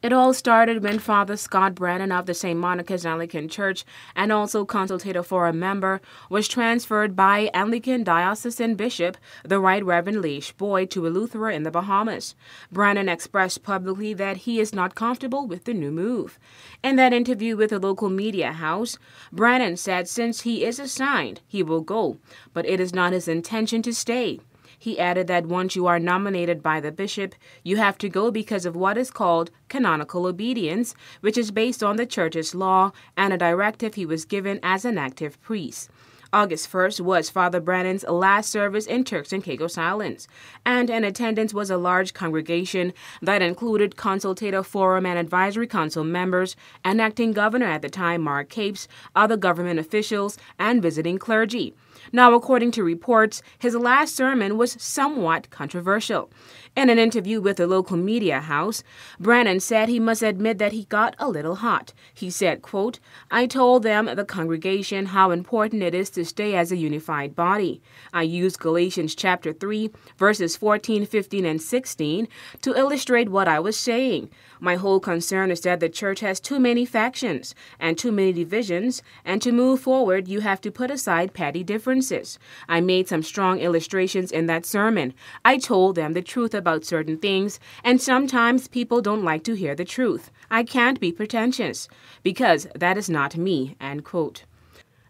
It all started when Father Scott Brennan of the St. Monica's Anglican Church and also consultative forum member was transferred by Anglican diocesan bishop, the Right Reverend Leish Boyd, to a Lutheran in the Bahamas. Brennan expressed publicly that he is not comfortable with the new move. In that interview with a local media house, Brennan said since he is assigned, he will go, but it is not his intention to stay. He added that once you are nominated by the bishop, you have to go because of what is called canonical obedience, which is based on the church's law and a directive he was given as an active priest. August 1st was Father Brannan's last service in Turks and Caicos Islands, and in attendance was a large congregation that included Consultative Forum and Advisory Council members, and acting governor at the time, Mark Capes, other government officials, and visiting clergy. Now, according to reports, his last sermon was somewhat controversial. In an interview with the local media house, Brennan said he must admit that he got a little hot. He said, quote, I told them, the congregation, how important it is to to stay as a unified body. I used Galatians chapter 3, verses 14, 15, and 16 to illustrate what I was saying. My whole concern is that the church has too many factions and too many divisions, and to move forward, you have to put aside petty differences. I made some strong illustrations in that sermon. I told them the truth about certain things, and sometimes people don't like to hear the truth. I can't be pretentious because that is not me. End quote.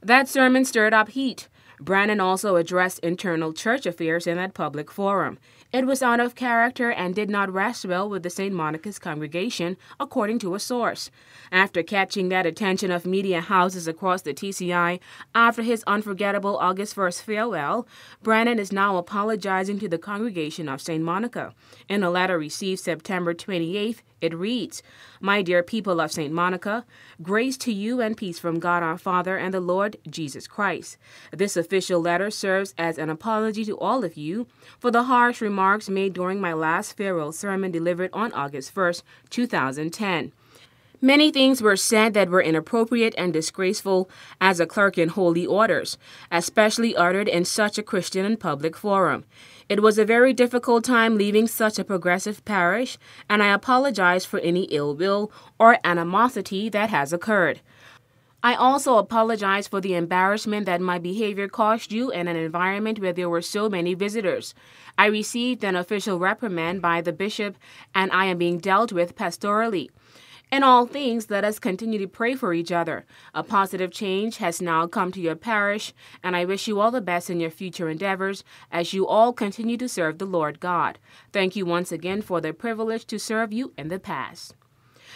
That sermon stirred up heat. Brannon also addressed internal church affairs in that public forum. It was out of character and did not rest well with the St. Monica's congregation, according to a source. After catching that attention of media houses across the TCI after his unforgettable August 1st farewell, Brandon is now apologizing to the congregation of St. Monica. In a letter received September 28th, it reads, My dear people of St. Monica, grace to you and peace from God our Father and the Lord Jesus Christ. This official letter serves as an apology to all of you for the harsh remarks remarks made during my last farewell sermon delivered on August 1, 2010. Many things were said that were inappropriate and disgraceful as a clerk in holy orders, especially uttered in such a Christian and public forum. It was a very difficult time leaving such a progressive parish, and I apologize for any ill will or animosity that has occurred. I also apologize for the embarrassment that my behavior caused you in an environment where there were so many visitors. I received an official reprimand by the bishop, and I am being dealt with pastorally. In all things, let us continue to pray for each other. A positive change has now come to your parish, and I wish you all the best in your future endeavors as you all continue to serve the Lord God. Thank you once again for the privilege to serve you in the past.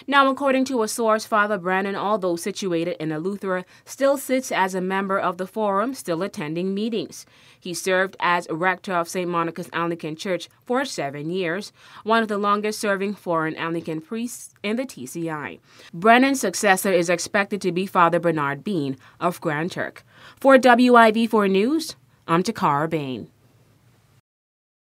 Now, according to a source, Father Brandon, although situated in Eleuthera, still sits as a member of the forum, still attending meetings. He served as rector of St. Monica's Anglican Church for seven years, one of the longest serving foreign Anglican priests in the TCI. Brennan's successor is expected to be Father Bernard Bean of Grand Turk. For WIV4 News, I'm Takara Bain.